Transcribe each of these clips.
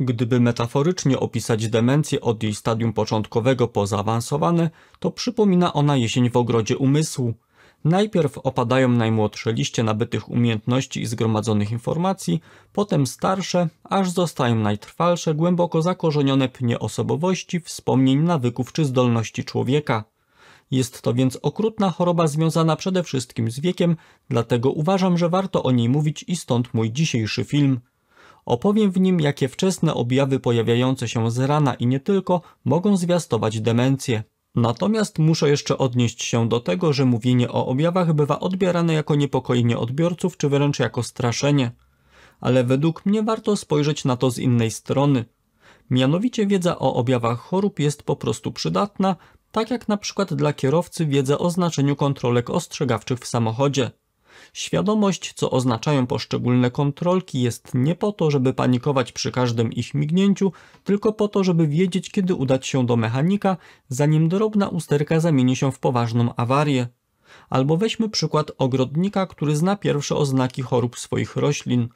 Gdyby metaforycznie opisać demencję od jej stadium początkowego po zaawansowane, to przypomina ona jesień w ogrodzie umysłu. Najpierw opadają najmłodsze liście nabytych umiejętności i zgromadzonych informacji, potem starsze, aż zostają najtrwalsze, głęboko zakorzenione pnie osobowości, wspomnień, nawyków czy zdolności człowieka. Jest to więc okrutna choroba związana przede wszystkim z wiekiem, dlatego uważam, że warto o niej mówić i stąd mój dzisiejszy film. Opowiem w nim, jakie wczesne objawy pojawiające się z rana i nie tylko mogą zwiastować demencję. Natomiast muszę jeszcze odnieść się do tego, że mówienie o objawach bywa odbierane jako niepokojenie odbiorców czy wręcz jako straszenie. Ale według mnie warto spojrzeć na to z innej strony. Mianowicie wiedza o objawach chorób jest po prostu przydatna, tak jak na przykład dla kierowcy wiedza o znaczeniu kontrolek ostrzegawczych w samochodzie. Świadomość, co oznaczają poszczególne kontrolki, jest nie po to, żeby panikować przy każdym ich mignięciu, tylko po to, żeby wiedzieć, kiedy udać się do mechanika, zanim drobna usterka zamieni się w poważną awarię. Albo weźmy przykład ogrodnika, który zna pierwsze oznaki chorób swoich roślin.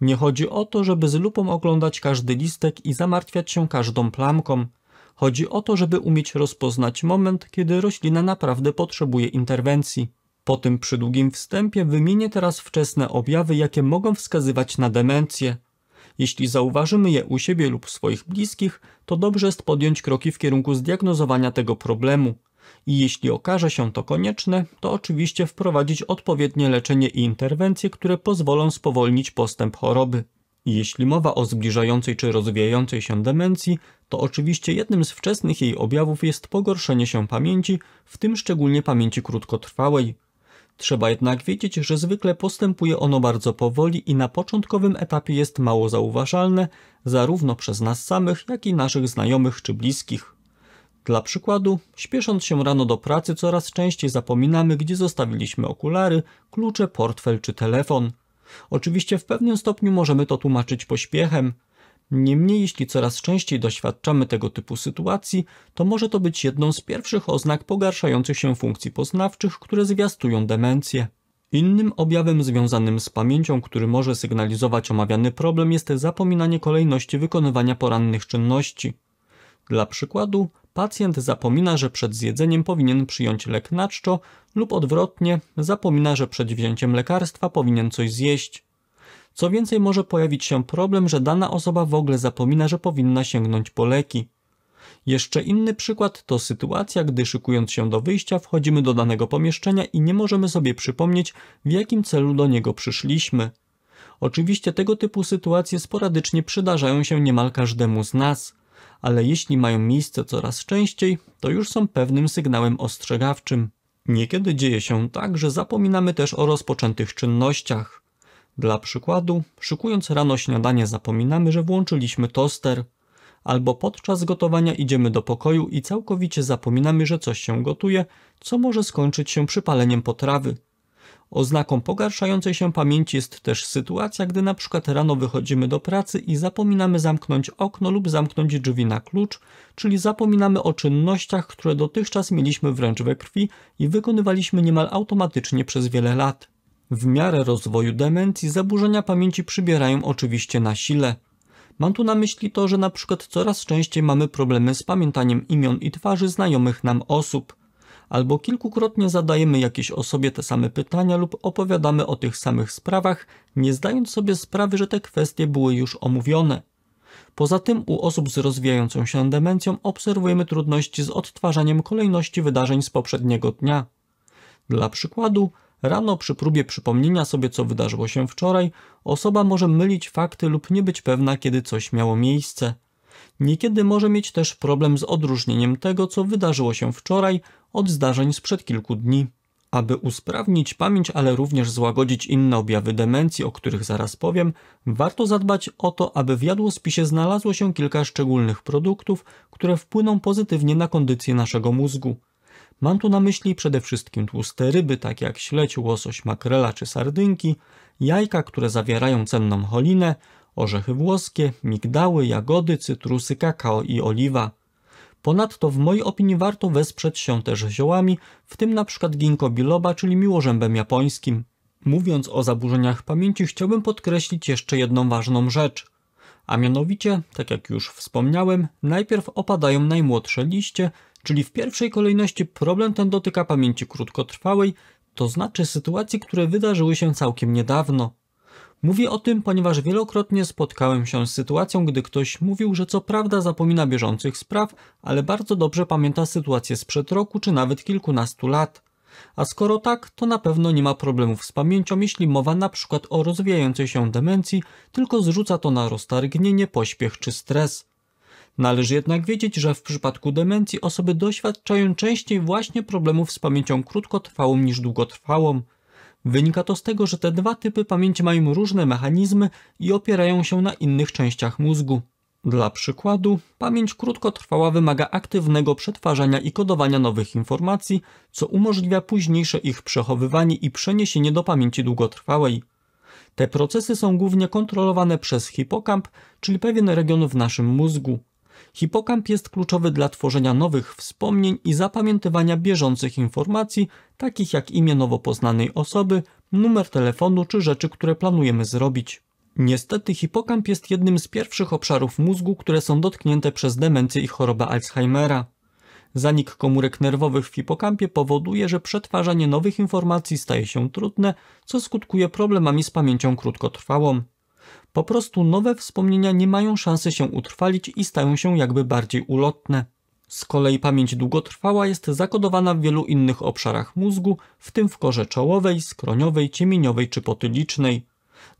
Nie chodzi o to, żeby z lupą oglądać każdy listek i zamartwiać się każdą plamką. Chodzi o to, żeby umieć rozpoznać moment, kiedy roślina naprawdę potrzebuje interwencji. Po tym przydługim wstępie wymienię teraz wczesne objawy, jakie mogą wskazywać na demencję. Jeśli zauważymy je u siebie lub swoich bliskich, to dobrze jest podjąć kroki w kierunku zdiagnozowania tego problemu. I jeśli okaże się to konieczne, to oczywiście wprowadzić odpowiednie leczenie i interwencje, które pozwolą spowolnić postęp choroby. Jeśli mowa o zbliżającej czy rozwijającej się demencji, to oczywiście jednym z wczesnych jej objawów jest pogorszenie się pamięci, w tym szczególnie pamięci krótkotrwałej. Trzeba jednak wiedzieć, że zwykle postępuje ono bardzo powoli i na początkowym etapie jest mało zauważalne zarówno przez nas samych, jak i naszych znajomych czy bliskich. Dla przykładu, śpiesząc się rano do pracy coraz częściej zapominamy, gdzie zostawiliśmy okulary, klucze, portfel czy telefon. Oczywiście w pewnym stopniu możemy to tłumaczyć pośpiechem, Niemniej, jeśli coraz częściej doświadczamy tego typu sytuacji, to może to być jedną z pierwszych oznak pogarszających się funkcji poznawczych, które zwiastują demencję. Innym objawem związanym z pamięcią, który może sygnalizować omawiany problem jest zapominanie kolejności wykonywania porannych czynności. Dla przykładu, pacjent zapomina, że przed zjedzeniem powinien przyjąć lek na czczo lub odwrotnie, zapomina, że przed wzięciem lekarstwa powinien coś zjeść. Co więcej, może pojawić się problem, że dana osoba w ogóle zapomina, że powinna sięgnąć po leki. Jeszcze inny przykład to sytuacja, gdy szykując się do wyjścia wchodzimy do danego pomieszczenia i nie możemy sobie przypomnieć, w jakim celu do niego przyszliśmy. Oczywiście tego typu sytuacje sporadycznie przydarzają się niemal każdemu z nas, ale jeśli mają miejsce coraz częściej, to już są pewnym sygnałem ostrzegawczym. Niekiedy dzieje się tak, że zapominamy też o rozpoczętych czynnościach. Dla przykładu, szykując rano śniadanie zapominamy, że włączyliśmy toster, albo podczas gotowania idziemy do pokoju i całkowicie zapominamy, że coś się gotuje, co może skończyć się przypaleniem potrawy. Oznaką pogarszającej się pamięci jest też sytuacja, gdy na przykład rano wychodzimy do pracy i zapominamy zamknąć okno lub zamknąć drzwi na klucz, czyli zapominamy o czynnościach, które dotychczas mieliśmy wręcz we krwi i wykonywaliśmy niemal automatycznie przez wiele lat. W miarę rozwoju demencji zaburzenia pamięci przybierają oczywiście na sile. Mam tu na myśli to, że na przykład coraz częściej mamy problemy z pamiętaniem imion i twarzy znajomych nam osób, albo kilkukrotnie zadajemy jakiejś osobie te same pytania lub opowiadamy o tych samych sprawach, nie zdając sobie sprawy, że te kwestie były już omówione. Poza tym u osób z rozwijającą się demencją obserwujemy trudności z odtwarzaniem kolejności wydarzeń z poprzedniego dnia. Dla przykładu, Rano przy próbie przypomnienia sobie, co wydarzyło się wczoraj, osoba może mylić fakty lub nie być pewna, kiedy coś miało miejsce. Niekiedy może mieć też problem z odróżnieniem tego, co wydarzyło się wczoraj, od zdarzeń sprzed kilku dni. Aby usprawnić pamięć, ale również złagodzić inne objawy demencji, o których zaraz powiem, warto zadbać o to, aby w jadłospisie znalazło się kilka szczególnych produktów, które wpłyną pozytywnie na kondycję naszego mózgu. Mam tu na myśli przede wszystkim tłuste ryby, takie jak śledź, łosoś, makrela czy sardynki, jajka, które zawierają cenną cholinę, orzechy włoskie, migdały, jagody, cytrusy, kakao i oliwa. Ponadto w mojej opinii warto wesprzeć się też ziołami, w tym przykład ginkgo biloba, czyli miłożębem japońskim. Mówiąc o zaburzeniach pamięci chciałbym podkreślić jeszcze jedną ważną rzecz – a mianowicie, tak jak już wspomniałem, najpierw opadają najmłodsze liście, Czyli w pierwszej kolejności problem ten dotyka pamięci krótkotrwałej, to znaczy sytuacji, które wydarzyły się całkiem niedawno. Mówię o tym, ponieważ wielokrotnie spotkałem się z sytuacją, gdy ktoś mówił, że co prawda zapomina bieżących spraw, ale bardzo dobrze pamięta sytuację sprzed roku czy nawet kilkunastu lat. A skoro tak, to na pewno nie ma problemów z pamięcią, jeśli mowa na przykład o rozwijającej się demencji, tylko zrzuca to na roztargnienie, pośpiech czy stres. Należy jednak wiedzieć, że w przypadku demencji osoby doświadczają częściej właśnie problemów z pamięcią krótkotrwałą niż długotrwałą. Wynika to z tego, że te dwa typy pamięci mają różne mechanizmy i opierają się na innych częściach mózgu. Dla przykładu, pamięć krótkotrwała wymaga aktywnego przetwarzania i kodowania nowych informacji, co umożliwia późniejsze ich przechowywanie i przeniesienie do pamięci długotrwałej. Te procesy są głównie kontrolowane przez hipokamp, czyli pewien region w naszym mózgu. Hipokamp jest kluczowy dla tworzenia nowych wspomnień i zapamiętywania bieżących informacji, takich jak imię nowo poznanej osoby, numer telefonu czy rzeczy, które planujemy zrobić. Niestety hipokamp jest jednym z pierwszych obszarów mózgu, które są dotknięte przez demencję i chorobę Alzheimera. Zanik komórek nerwowych w hipokampie powoduje, że przetwarzanie nowych informacji staje się trudne, co skutkuje problemami z pamięcią krótkotrwałą. Po prostu nowe wspomnienia nie mają szansy się utrwalić i stają się jakby bardziej ulotne. Z kolei pamięć długotrwała jest zakodowana w wielu innych obszarach mózgu, w tym w korze czołowej, skroniowej, ciemieniowej czy potylicznej.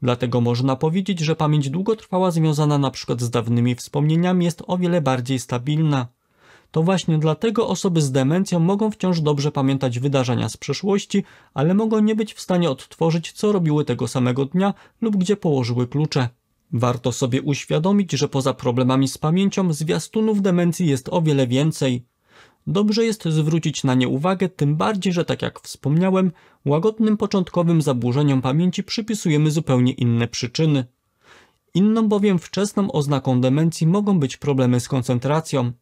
Dlatego można powiedzieć, że pamięć długotrwała związana np. z dawnymi wspomnieniami jest o wiele bardziej stabilna. To właśnie dlatego osoby z demencją mogą wciąż dobrze pamiętać wydarzenia z przeszłości, ale mogą nie być w stanie odtworzyć, co robiły tego samego dnia lub gdzie położyły klucze. Warto sobie uświadomić, że poza problemami z pamięcią zwiastunów demencji jest o wiele więcej. Dobrze jest zwrócić na nie uwagę, tym bardziej, że tak jak wspomniałem, łagodnym początkowym zaburzeniom pamięci przypisujemy zupełnie inne przyczyny. Inną bowiem wczesną oznaką demencji mogą być problemy z koncentracją.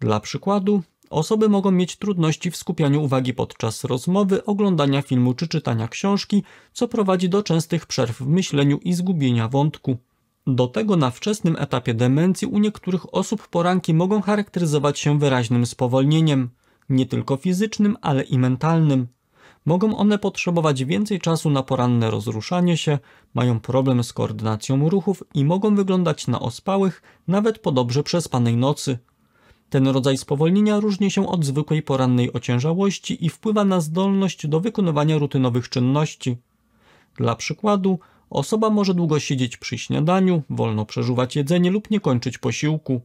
Dla przykładu, osoby mogą mieć trudności w skupianiu uwagi podczas rozmowy, oglądania filmu czy czytania książki, co prowadzi do częstych przerw w myśleniu i zgubienia wątku. Do tego na wczesnym etapie demencji u niektórych osób poranki mogą charakteryzować się wyraźnym spowolnieniem, nie tylko fizycznym, ale i mentalnym. Mogą one potrzebować więcej czasu na poranne rozruszanie się, mają problem z koordynacją ruchów i mogą wyglądać na ospałych, nawet po dobrze przespanej nocy – ten rodzaj spowolnienia różni się od zwykłej porannej ociężałości i wpływa na zdolność do wykonywania rutynowych czynności. Dla przykładu, osoba może długo siedzieć przy śniadaniu, wolno przeżuwać jedzenie lub nie kończyć posiłku.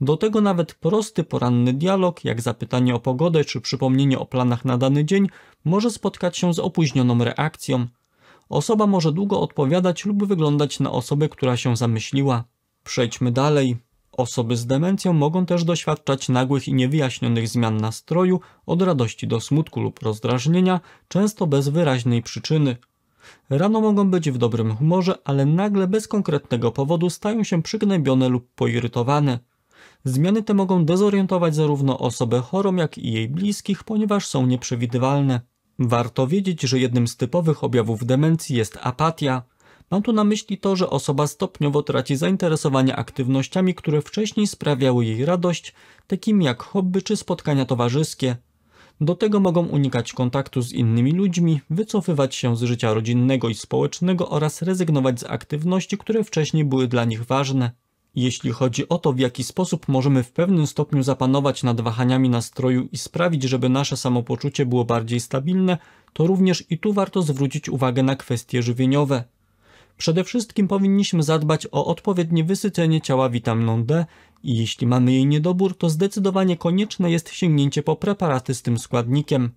Do tego nawet prosty poranny dialog, jak zapytanie o pogodę czy przypomnienie o planach na dany dzień, może spotkać się z opóźnioną reakcją. Osoba może długo odpowiadać lub wyglądać na osobę, która się zamyśliła. Przejdźmy dalej. Osoby z demencją mogą też doświadczać nagłych i niewyjaśnionych zmian nastroju od radości do smutku lub rozdrażnienia, często bez wyraźnej przyczyny. Rano mogą być w dobrym humorze, ale nagle bez konkretnego powodu stają się przygnębione lub poirytowane. Zmiany te mogą dezorientować zarówno osobę chorą, jak i jej bliskich, ponieważ są nieprzewidywalne. Warto wiedzieć, że jednym z typowych objawów demencji jest apatia. Mam tu na myśli to, że osoba stopniowo traci zainteresowanie aktywnościami, które wcześniej sprawiały jej radość, takimi jak hobby czy spotkania towarzyskie. Do tego mogą unikać kontaktu z innymi ludźmi, wycofywać się z życia rodzinnego i społecznego oraz rezygnować z aktywności, które wcześniej były dla nich ważne. Jeśli chodzi o to, w jaki sposób możemy w pewnym stopniu zapanować nad wahaniami nastroju i sprawić, żeby nasze samopoczucie było bardziej stabilne, to również i tu warto zwrócić uwagę na kwestie żywieniowe. Przede wszystkim powinniśmy zadbać o odpowiednie wysycenie ciała witaminą D i jeśli mamy jej niedobór, to zdecydowanie konieczne jest sięgnięcie po preparaty z tym składnikiem.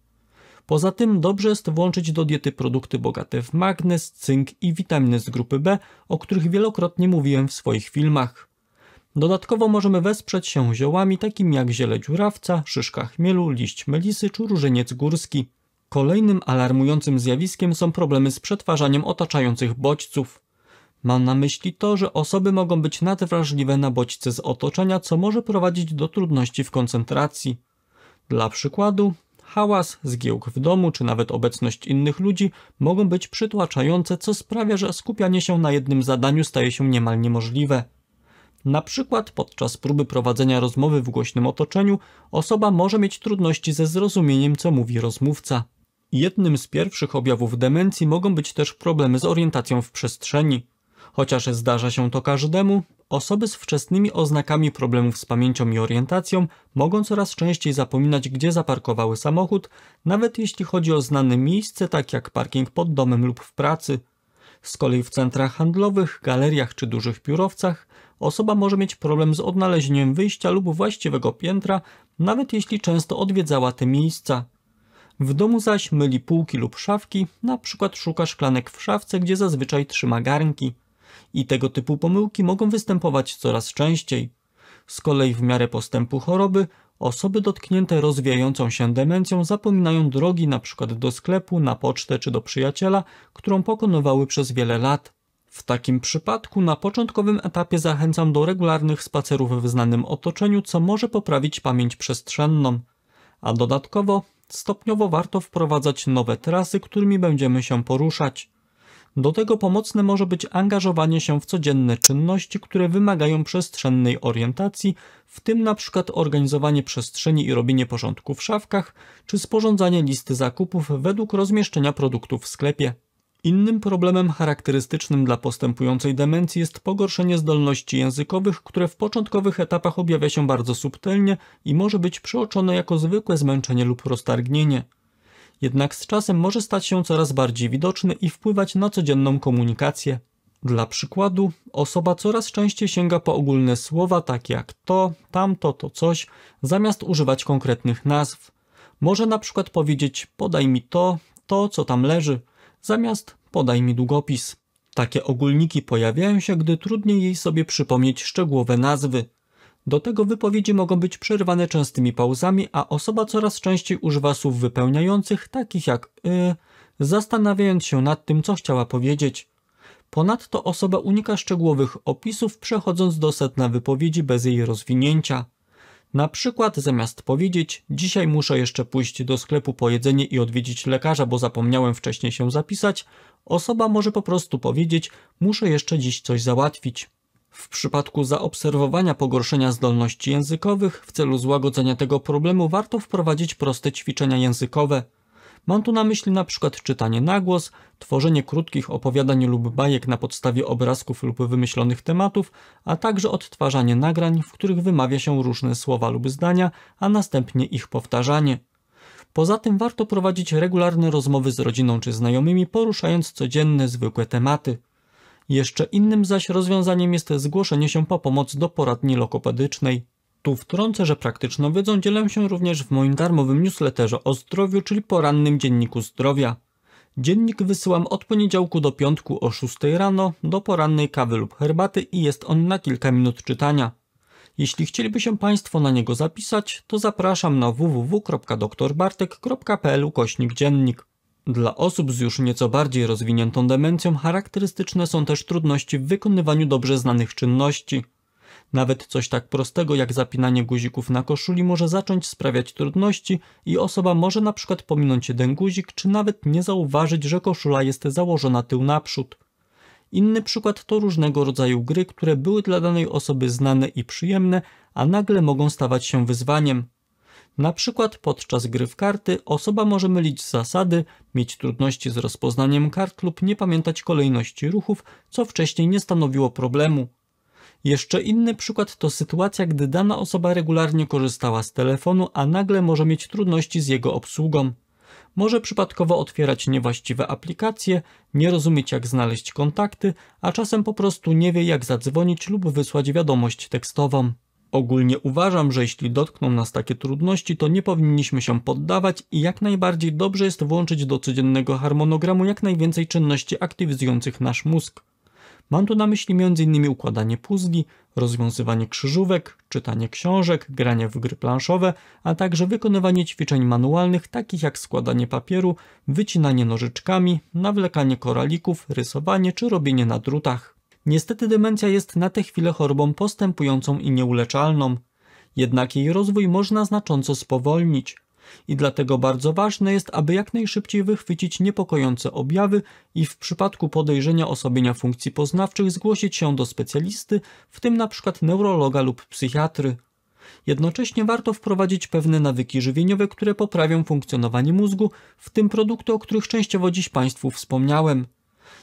Poza tym dobrze jest włączyć do diety produkty bogate w magnez, cynk i witaminy z grupy B, o których wielokrotnie mówiłem w swoich filmach. Dodatkowo możemy wesprzeć się ziołami takimi jak ziele dziurawca, szyszka chmielu, liść melisy czy różeniec górski. Kolejnym alarmującym zjawiskiem są problemy z przetwarzaniem otaczających bodźców. Mam na myśli to, że osoby mogą być nadwrażliwe na bodźce z otoczenia, co może prowadzić do trudności w koncentracji. Dla przykładu, hałas, zgiełk w domu czy nawet obecność innych ludzi mogą być przytłaczające, co sprawia, że skupianie się na jednym zadaniu staje się niemal niemożliwe. Na przykład podczas próby prowadzenia rozmowy w głośnym otoczeniu osoba może mieć trudności ze zrozumieniem, co mówi rozmówca. Jednym z pierwszych objawów demencji mogą być też problemy z orientacją w przestrzeni. Chociaż zdarza się to każdemu, osoby z wczesnymi oznakami problemów z pamięcią i orientacją mogą coraz częściej zapominać, gdzie zaparkowały samochód, nawet jeśli chodzi o znane miejsce, tak jak parking pod domem lub w pracy. Z kolei w centrach handlowych, galeriach czy dużych biurowcach osoba może mieć problem z odnalezieniem wyjścia lub właściwego piętra, nawet jeśli często odwiedzała te miejsca. W domu zaś myli półki lub szafki, na przykład szuka szklanek w szafce, gdzie zazwyczaj trzyma garnki. I tego typu pomyłki mogą występować coraz częściej. Z kolei w miarę postępu choroby osoby dotknięte rozwijającą się demencją zapominają drogi np. do sklepu, na pocztę czy do przyjaciela, którą pokonywały przez wiele lat. W takim przypadku na początkowym etapie zachęcam do regularnych spacerów w znanym otoczeniu, co może poprawić pamięć przestrzenną. A dodatkowo Stopniowo warto wprowadzać nowe trasy, którymi będziemy się poruszać. Do tego pomocne może być angażowanie się w codzienne czynności, które wymagają przestrzennej orientacji, w tym na przykład organizowanie przestrzeni i robienie porządku w szafkach, czy sporządzanie listy zakupów według rozmieszczenia produktów w sklepie. Innym problemem charakterystycznym dla postępującej demencji jest pogorszenie zdolności językowych, które w początkowych etapach objawia się bardzo subtelnie i może być przeoczone jako zwykłe zmęczenie lub roztargnienie. Jednak z czasem może stać się coraz bardziej widoczny i wpływać na codzienną komunikację. Dla przykładu, osoba coraz częściej sięga po ogólne słowa takie jak to, tamto, to coś, zamiast używać konkretnych nazw. Może na przykład powiedzieć podaj mi to, to co tam leży – Zamiast podaj mi długopis. Takie ogólniki pojawiają się, gdy trudniej jej sobie przypomnieć szczegółowe nazwy. Do tego wypowiedzi mogą być przerwane częstymi pauzami, a osoba coraz częściej używa słów wypełniających, takich jak y, zastanawiając się nad tym, co chciała powiedzieć. Ponadto osoba unika szczegółowych opisów, przechodząc do setna wypowiedzi bez jej rozwinięcia. Na przykład zamiast powiedzieć, dzisiaj muszę jeszcze pójść do sklepu po jedzenie i odwiedzić lekarza, bo zapomniałem wcześniej się zapisać, osoba może po prostu powiedzieć, muszę jeszcze dziś coś załatwić. W przypadku zaobserwowania pogorszenia zdolności językowych w celu złagodzenia tego problemu warto wprowadzić proste ćwiczenia językowe, Mam tu na myśli na przykład czytanie na głos, tworzenie krótkich opowiadań lub bajek na podstawie obrazków lub wymyślonych tematów, a także odtwarzanie nagrań, w których wymawia się różne słowa lub zdania, a następnie ich powtarzanie. Poza tym warto prowadzić regularne rozmowy z rodziną czy znajomymi, poruszając codzienne, zwykłe tematy. Jeszcze innym zaś rozwiązaniem jest zgłoszenie się po pomoc do poradni lokopedycznej. Tu wtrącę, że praktyczną wiedzą dzielę się również w moim darmowym newsletterze o zdrowiu, czyli porannym dzienniku zdrowia. Dziennik wysyłam od poniedziałku do piątku o 6 rano do porannej kawy lub herbaty i jest on na kilka minut czytania. Jeśli chcieliby się Państwo na niego zapisać, to zapraszam na www.doktorbartek.pl kośnik dziennik. Dla osób z już nieco bardziej rozwiniętą demencją charakterystyczne są też trudności w wykonywaniu dobrze znanych czynności. Nawet coś tak prostego jak zapinanie guzików na koszuli może zacząć sprawiać trudności i osoba może na przykład pominąć jeden guzik, czy nawet nie zauważyć, że koszula jest założona tył naprzód. Inny przykład to różnego rodzaju gry, które były dla danej osoby znane i przyjemne, a nagle mogą stawać się wyzwaniem. Na przykład podczas gry w karty osoba może mylić zasady, mieć trudności z rozpoznaniem kart lub nie pamiętać kolejności ruchów, co wcześniej nie stanowiło problemu. Jeszcze inny przykład to sytuacja, gdy dana osoba regularnie korzystała z telefonu, a nagle może mieć trudności z jego obsługą. Może przypadkowo otwierać niewłaściwe aplikacje, nie rozumieć jak znaleźć kontakty, a czasem po prostu nie wie jak zadzwonić lub wysłać wiadomość tekstową. Ogólnie uważam, że jeśli dotkną nas takie trudności, to nie powinniśmy się poddawać i jak najbardziej dobrze jest włączyć do codziennego harmonogramu jak najwięcej czynności aktywizujących nasz mózg. Mam tu na myśli m.in. układanie puzli, rozwiązywanie krzyżówek, czytanie książek, granie w gry planszowe, a także wykonywanie ćwiczeń manualnych takich jak składanie papieru, wycinanie nożyczkami, nawlekanie koralików, rysowanie czy robienie na drutach. Niestety demencja jest na tę chwilę chorobą postępującą i nieuleczalną. Jednak jej rozwój można znacząco spowolnić i dlatego bardzo ważne jest, aby jak najszybciej wychwycić niepokojące objawy i w przypadku podejrzenia osłabienia funkcji poznawczych zgłosić się do specjalisty, w tym np. neurologa lub psychiatry. Jednocześnie warto wprowadzić pewne nawyki żywieniowe, które poprawią funkcjonowanie mózgu, w tym produkty, o których częściowo dziś Państwu wspomniałem.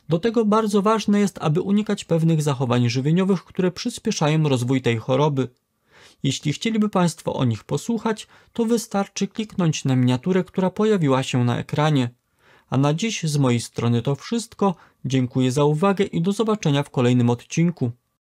Do tego bardzo ważne jest, aby unikać pewnych zachowań żywieniowych, które przyspieszają rozwój tej choroby. Jeśli chcieliby Państwo o nich posłuchać, to wystarczy kliknąć na miniaturę, która pojawiła się na ekranie. A na dziś z mojej strony to wszystko. Dziękuję za uwagę i do zobaczenia w kolejnym odcinku.